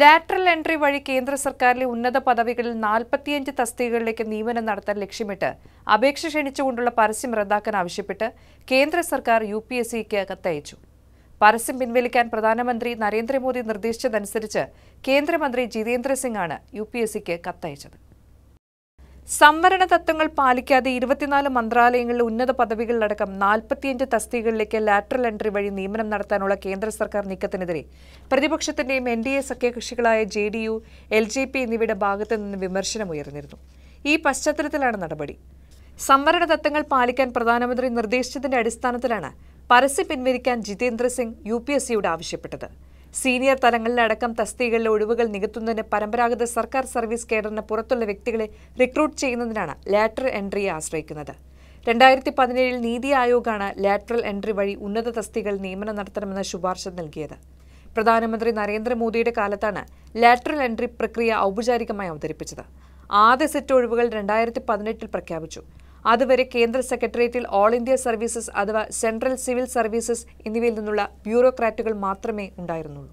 lateral entry വഴി കേന്ദ്ര സർക്കാരിലെ ഉന്നത പദവികളിൽ നാൽപ്പത്തിയഞ്ച് തസ്തികകളിലേക്ക് നിയമനം നടത്താൻ ലക്ഷ്യമിട്ട് അപേക്ഷ ക്ഷണിച്ചുകൊണ്ടുള്ള പരസ്യം റദ്ദാക്കാൻ ആവശ്യപ്പെട്ട് കേന്ദ്ര സർക്കാർ യു പി എസ് സിക്ക് കത്തയച്ചു പരസ്യം പിൻവലിക്കാൻ പ്രധാനമന്ത്രി നരേന്ദ്രമോദി നിർദ്ദേശിച്ചതനുസരിച്ച് കേന്ദ്രമന്ത്രി ജിതേന്ദ്ര സിംഗാണ് യു പി എസ് സിക്ക് കത്തയച്ചത് സംവരണ തത്വങ്ങൾ പാലിക്കാതെ ഇരുപത്തിനാല് മന്ത്രാലയങ്ങളിലെ ഉന്നത പദവികളിലടക്കം നാൽപ്പത്തിയഞ്ച് തസ്തികകളിലേക്ക് ലാറ്ററൽ എൻട്രി വഴി നിയമനം നടത്താനുള്ള കേന്ദ്ര സർക്കാർ നീക്കത്തിനെതിരെ പ്രതിപക്ഷത്തിന്റെയും എൻ ഡി എ സഖ്യകക്ഷികളായ J D U L J P എന്നിവയുടെ ഭാഗത്തു നിന്ന് വിമർശനമുയർന്നിരുന്നു ഈ പശ്ചാത്തലത്തിലാണ് നടപടി സംവരണ തത്വങ്ങൾ പാലിക്കാൻ പ്രധാനമന്ത്രി നിർദ്ദേശിച്ചതിന്റെ അടിസ്ഥാനത്തിലാണ് പരസ്യം പിൻവലിക്കാൻ Jitendra Singh U P S സിയോട് ആവശ്യപ്പെട്ടത് സീനിയർ തലങ്ങളിലടക്കം തസ്തികകളിലെ ഒഴിവുകൾ നികത്തുന്നതിന് പരമ്പരാഗത സർക്കാർ സർവീസ് കേഡറിന് പുറത്തുള്ള വ്യക്തികളെ റിക്രൂട്ട് ചെയ്യുന്നതിനാണ് ലാറ്ററൽ എൻട്രിയെ ആശ്രയിക്കുന്നത് രണ്ടായിരത്തി പതിനേഴിൽ നീതി ആയോഗാണ് ലാറ്ററൽ എൻട്രി വഴി ഉന്നത തസ്തികൾ നിയമനം നടത്തണമെന്ന ശുപാർശ നൽകിയത് പ്രധാനമന്ത്രി നരേന്ദ്രമോദിയുടെ കാലത്താണ് ലാറ്ററൽ എൻട്രി പ്രക്രിയ ഔപചാരികമായി അവതരിപ്പിച്ചത് ആദ്യ സെറ്റ് ഒഴിവുകൾ രണ്ടായിരത്തി പതിനെട്ടിൽ പ്രഖ്യാപിച്ചു അതുവരെ കേന്ദ്ര സെക്രട്ടേറിയറ്റിൽ ഓൾ ഇന്ത്യ സർവീസസ് അഥവാ സെൻട്രൽ സിവിൽ സർവീസസ് എന്നിവയിൽ നിന്നുള്ള ബ്യൂറോക്രാറ്റുകൾ മാത്രമേ ഉണ്ടായിരുന്നുള്ളൂ